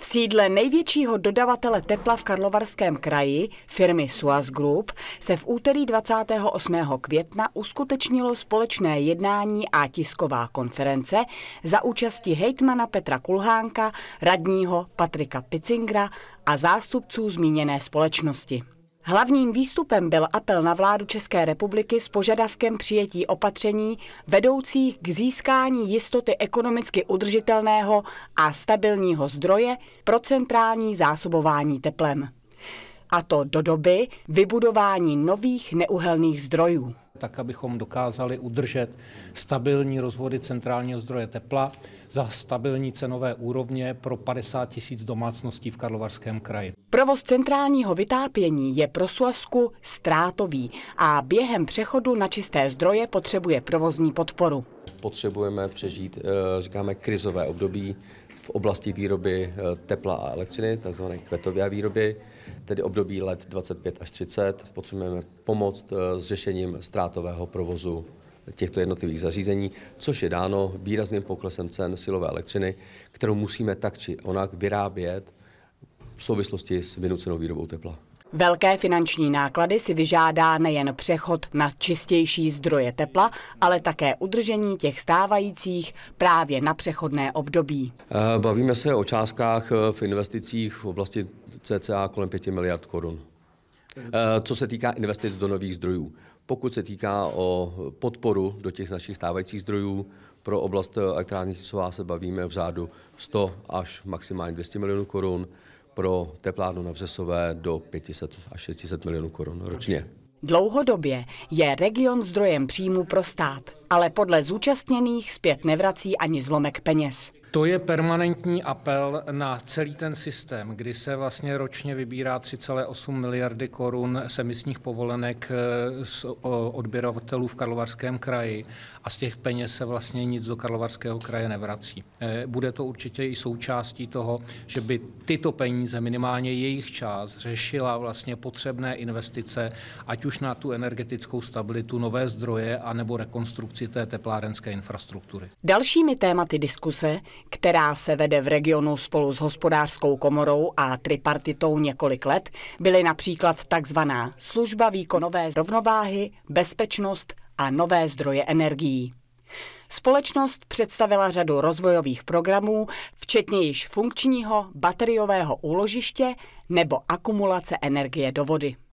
V sídle největšího dodavatele tepla v Karlovarském kraji, firmy Suas Group, se v úterý 28. května uskutečnilo společné jednání a tisková konference za účasti hejtmana Petra Kulhánka, radního Patrika Picingra a zástupců zmíněné společnosti. Hlavním výstupem byl apel na vládu České republiky s požadavkem přijetí opatření vedoucích k získání jistoty ekonomicky udržitelného a stabilního zdroje pro centrální zásobování teplem. A to do doby vybudování nových neuhelných zdrojů. Tak, abychom dokázali udržet stabilní rozvody centrálního zdroje tepla, za stabilní cenové úrovně pro 50 tisíc domácností v Karlovarském kraji. Provoz centrálního vytápění je pro Suasku ztrátový a během přechodu na čisté zdroje potřebuje provozní podporu. Potřebujeme přežít, eh, říkáme, krizové období v oblasti výroby eh, tepla a elektřiny, takzvané kvetové výroby, tedy období let 25 až 30. Potřebujeme pomoc eh, s řešením ztrátového provozu těchto jednotlivých zařízení, což je dáno výrazným poklesem cen silové elektřiny, kterou musíme tak či onak vyrábět v souvislosti s vynucenou výrobou tepla. Velké finanční náklady si vyžádá nejen přechod na čistější zdroje tepla, ale také udržení těch stávajících právě na přechodné období. Eh, bavíme se o částkách eh, v investicích v oblasti cca kolem 5 miliard korun. Eh, co se týká investic do nových zdrojů, pokud se týká o podporu do těch našich stávajících zdrojů, pro oblast elektrární Tisová se bavíme v řádu 100 až maximálně 200 milionů korun, pro teplárnu na Vřesové do 500 až 600 milionů korun ročně. Dlouhodobě je region zdrojem příjmu pro stát, ale podle zúčastněných zpět nevrací ani zlomek peněz. To je permanentní apel na celý ten systém, kdy se vlastně ročně vybírá 3,8 miliardy korun z emisních povolenek eh, z odběrovatelů v Karlovarském kraji a z těch peněz se vlastně nic do Karlovarského kraje nevrací. Eh, bude to určitě i součástí toho, že by tyto peníze, minimálně jejich část, řešila vlastně potřebné investice, ať už na tu energetickou stabilitu, nové zdroje, anebo rekonstrukci té teplárenské infrastruktury. Dalšími tématy diskuse která se vede v regionu spolu s hospodářskou komorou a tripartitou několik let, byly například takzvaná služba výkonové rovnováhy, bezpečnost a nové zdroje energií. Společnost představila řadu rozvojových programů, včetně již funkčního bateriového úložiště nebo akumulace energie do vody.